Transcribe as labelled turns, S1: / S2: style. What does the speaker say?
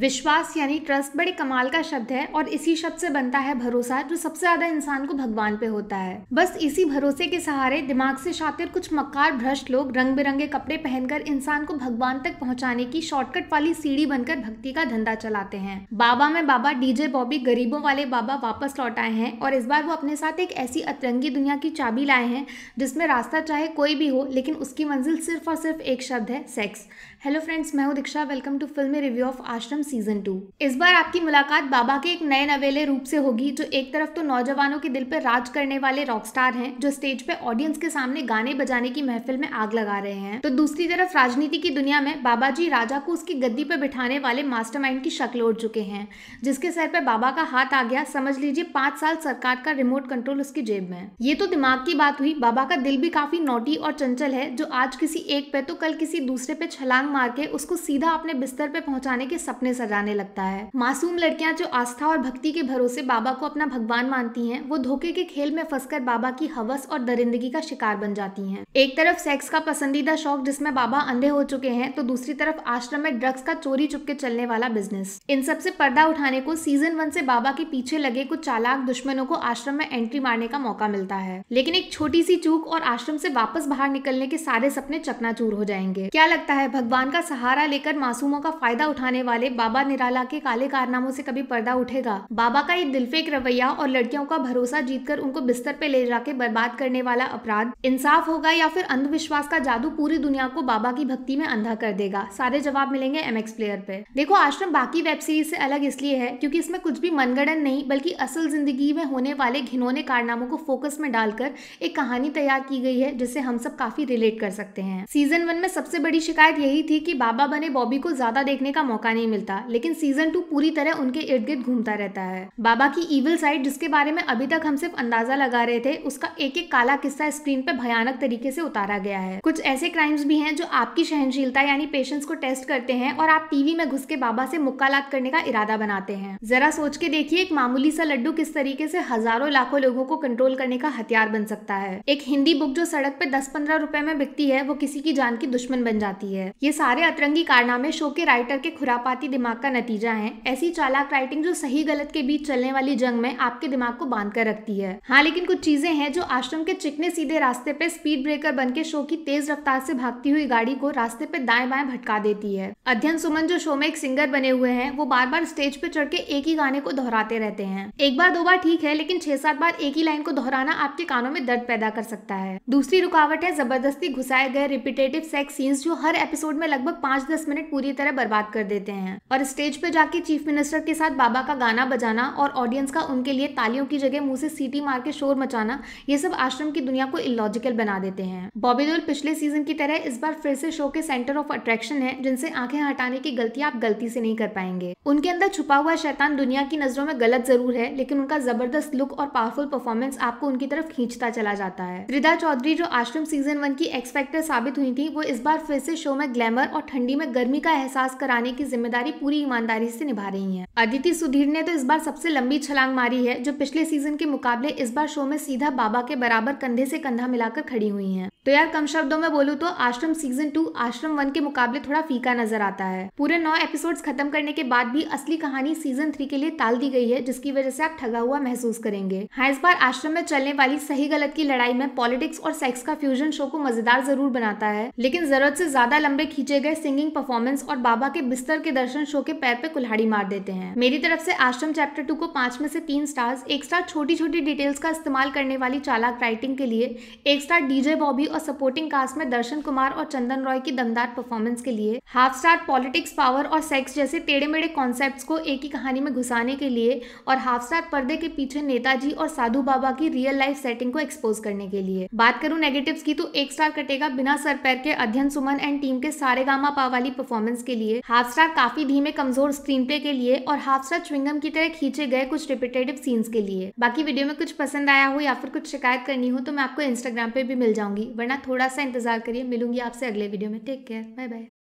S1: विश्वास यानी ट्रस्ट बड़े कमाल का शब्द है और इसी शब्द से बनता है भरोसा जो सबसे ज्यादा इंसान को भगवान पे होता है बस इसी भरोसे के सहारे दिमाग से शातिर कुछ मक्कार भ्रष्ट लोग रंग बिरंगे कपड़े पहनकर इंसान को भगवान तक पहुंचाने की शॉर्टकट वाली सीढ़ी बनकर भक्ति का धंधा चलाते हैं बाबा में बाबा डीजे बॉबी गरीबों वाले बाबा वापस लौट आए हैं और इस बार वो अपने साथ एक ऐसी अतरंगी दुनिया की चाबी लाए हैं जिसमें रास्ता चाहे कोई भी हो लेकिन उसकी मंजिल सिर्फ और सिर्फ एक शब्द है सेक्स हेलो फ्रेंड्स मैं हूँ Diksha welcome to film review of Aashram film season two इस बार आपकी मुलाकात बाबा के एक नए नवेले रूप से होगी जो एक तरफ तो नौजवानों के दिल पर राज करने वाले रॉकस्टार हैं जो स्टेज पे ऑडियंस के सामने गाने बजाने की महफिल में आग लगा रहे हैं तो दूसरी तरफ राजनीति की दुनिया में बाबा जी राजा को उसकी गद्दी पर बिठाने वाले मास्टर की शक्ल उड़ चुके हैं जिसके सर पर बाबा का हाथ आ गया समझ लीजिए पांच साल सरकार का रिमोट कंट्रोल उसकी जेब में ये तो दिमाग की बात हुई बाबा का दिल भी काफी नोटी और चंचल है जो आज किसी एक पे तो कल किसी दूसरे पे छलांग मार के उसको सीधा अपने बिस्तर पे पहुंचाने के सपने उन्हें सजाने लगता है मासूम लड़कियां जो आस्था और भक्ति के भरोसे बाबा को अपना भगवान मानती हैं वो धोखे के खेल में फंसकर बाबा की हवस और दरिंदगी का शिकार बन जाती हैं एक तरफ सेक्स का पसंदीदा शौक जिसमें बाबा अंधे हो चुके हैं तो दूसरी तरफ आश्रम में ड्रग्स का चोरी चुपके चलने वाला बिजनेस इन सबसे पर्दा उठाने को सीजन वन से बाबा के पीछे लगे कुछ चालाक दुश्मनों को आश्रम में एंट्री मारने का मौका मिलता है लेकिन एक छोटी सी चूक और आश्रम से वापस बाहर निकलने के सारे सपने चकनाचूर हो जाएंगे क्या लगता है भगवान का सहारा लेकर मासूमों का फायदा उठाने वाले बाबा निराला के काले कारनामों से कभी पर्दा उठेगा बाबा का ये दिलफेक रवैया और लड़कियों का भरोसा जीतकर उनको बिस्तर पे ले जाके बर्बाद करने वाला अपराध इंसाफ होगा या फिर अंधविश्वास का जादू पूरी दुनिया को बाबा की भक्ति में अंधा कर देगा सारे जवाब मिलेंगे एम प्लेयर पे देखो आश्रम बाकी वेब सीरीज से अलग इसलिए है क्योंकि इसमें कुछ भी मनगणन नहीं बल्कि असल जिंदगी में होने वाले घिनौने कारनामों को फोकस में डालकर एक कहानी तैयार की गई है जिससे हम सब काफी रिलेट कर सकते हैं सीजन वन में सबसे बड़ी शिकायत यही थी कि बाबा बने बॉबी को ज्यादा देखने का मौका नहीं मिलता मिलता लेकिन सीजन टू पूरी तरह उनके इर्द गिर्द घूमता रहता है बाबा की इविल साइड जिसके बारे में अभी तक हम सिर्फ अंदाजा लगा रहे थे उसका एक एक काला किस्सा स्क्रीन पे भयानक तरीके से उतारा गया है कुछ ऐसे क्राइम्स भी हैं जो आपकी सहनशीलता यानी पेशेंस को टेस्ट करते हैं और आप टीवी में घुस के बाबा से मुक्कालात करने का इरादा बनाते हैं जरा सोच के देखिए एक मामूली सा लड्डू किस तरीके से हजारों लाखों लोगों को कंट्रोल करने का हथियार बन सकता है एक हिंदी बुक जो सड़क पे दस पंद्रह रुपए में बिकती है वो किसी की जान की दुश्मन बन जाती है ये सारे अतरंगी कारनामे शो के राइटर के खुरापाती दिमाग दिमाग का नतीजा है ऐसी चालाक राइटिंग जो सही गलत के बीच चलने वाली जंग में आपके दिमाग को बांध कर रखती है हाँ लेकिन कुछ चीजें हैं जो आश्रम के चिकने सीधे रास्ते पे स्पीड ब्रेकर बन के शो की तेज रफ्तार से भागती हुई गाड़ी को रास्ते पे दाएं बाएं भटका देती है अध्ययन सुमन जो शो में एक सिंगर बने हुए हैं वो बार बार स्टेज पे चढ़ के एक ही गाने को दोहराते रहते हैं एक बार दो बार ठीक है लेकिन छह सात बार एक ही लाइन को दोहराना आपके कानों में दर्द पैदा कर सकता है दूसरी रुकावट है जबरदस्ती घुसाए गए रिपीटेटिव सेक्स सीन्स जो हर एपिसोड में लगभग पाँच दस मिनट पूरी तरह बर्बाद कर देते हैं और स्टेज पे जाके चीफ मिनिस्टर के साथ बाबा का गाना बजाना और ऑडियंस का उनके लिए तालियों की जगह मुंह से सीटी मार के शोर मचाना ये सब आश्रम की दुनिया को इलॉजिकल बना देते हैं बॉबी देओल पिछले सीजन की तरह इस बार फिर से शो के सेंटर ऑफ अट्रैक्शन है जिनसे आंखें हटाने की गलती आप गलती से नहीं कर पाएंगे उनके अंदर छुपा हुआ शैतान दुनिया की नजरों में गलत जरूर है लेकिन उनका जबरदस्त लुक और पावरफुल परफॉर्मेंस आपको उनकी तरफ खींचता चला जाता है त्रिदा चौधरी जो आश्रम सीजन वन की एक्सपेक्टर साबित हुई थी वो इस बार फिर से शो में ग्लैमर और ठंडी में गर्मी का एहसास कराने की जिम्मेदारी पूरी ईमानदारी से निभा रही हैं अदिति सुधीर ने तो इस बार सबसे लंबी छलांग मारी है जो पिछले सीजन के मुकाबले इस बार शो में सीधा बाबा के बराबर कंधे से कंधा मिलाकर खड़ी हुई है तो यार कम शब्दों में बोलूँ तो आश्रम सीजन टू आश्रम वन के मुकाबले थोड़ा फीका नजर आता है पूरे नौ एपिसोड खत्म करने के बाद भी असली कहानी सीजन थ्री के लिए टाल दी गई है जिसकी वजह से आप ठगा हुआ महसूस करेंगे हाँ इस बार आश्रम में चलने वाली सही गलत की लड़ाई में पॉलिटिक्स और सेक्स का फ्यूजन शो को मजेदार जरूर बनाता है लेकिन जरूरत से ज्यादा लंबे खींचे गए सिंगिंग परफॉर्मेंस और बाबा के बिस्तर के दर्शन शो के पैर पे कुल्हाड़ी मार देते हैं मेरी तरफ से आश्रम चैप्टर टू को पांच में से तीन स्टार्स एक स्टार छोटी छोटी डिटेल्स का इस्तेमाल करने वाली चालाक राइटिंग के लिए एक स्टार डीजे बॉबी और सपोर्टिंग कास्ट में दर्शन कुमार और चंदन रॉय की दमदार परफॉर्मेंस के लिए हाफ स्टार पॉलिटिक्स पावर और सेक्स जैसे टेढ़े मेढ़े कॉन्सेप्ट को एक ही कहानी में घुसाने के लिए और हाफ स्टार पर्दे के पीछे नेताजी और साधु बाबा की रियल लाइफ सेटिंग को एक्सपोज करने के लिए बात करूं नेगेटिव की तो एक स्टार कटेगा बिना सर पैर के अध्ययन सुमन एंड टीम के सारे गामा पा वाली परफॉर्मेंस के लिए हाफ स्टार काफी धीमे में कमजोर स्क्रीन पे के लिए और हाफ स्टार की तरह खींचे गए कुछ रिपीटेटिव सीन्स के लिए बाकी वीडियो में कुछ पसंद आया हो या फिर कुछ शिकायत करनी हो तो मैं आपको इंस्टाग्राम पे भी मिल जाऊंगी वरना थोड़ा सा इंतजार करिए मिलूंगी आपसे अगले वीडियो में टेक केयर बाय बाय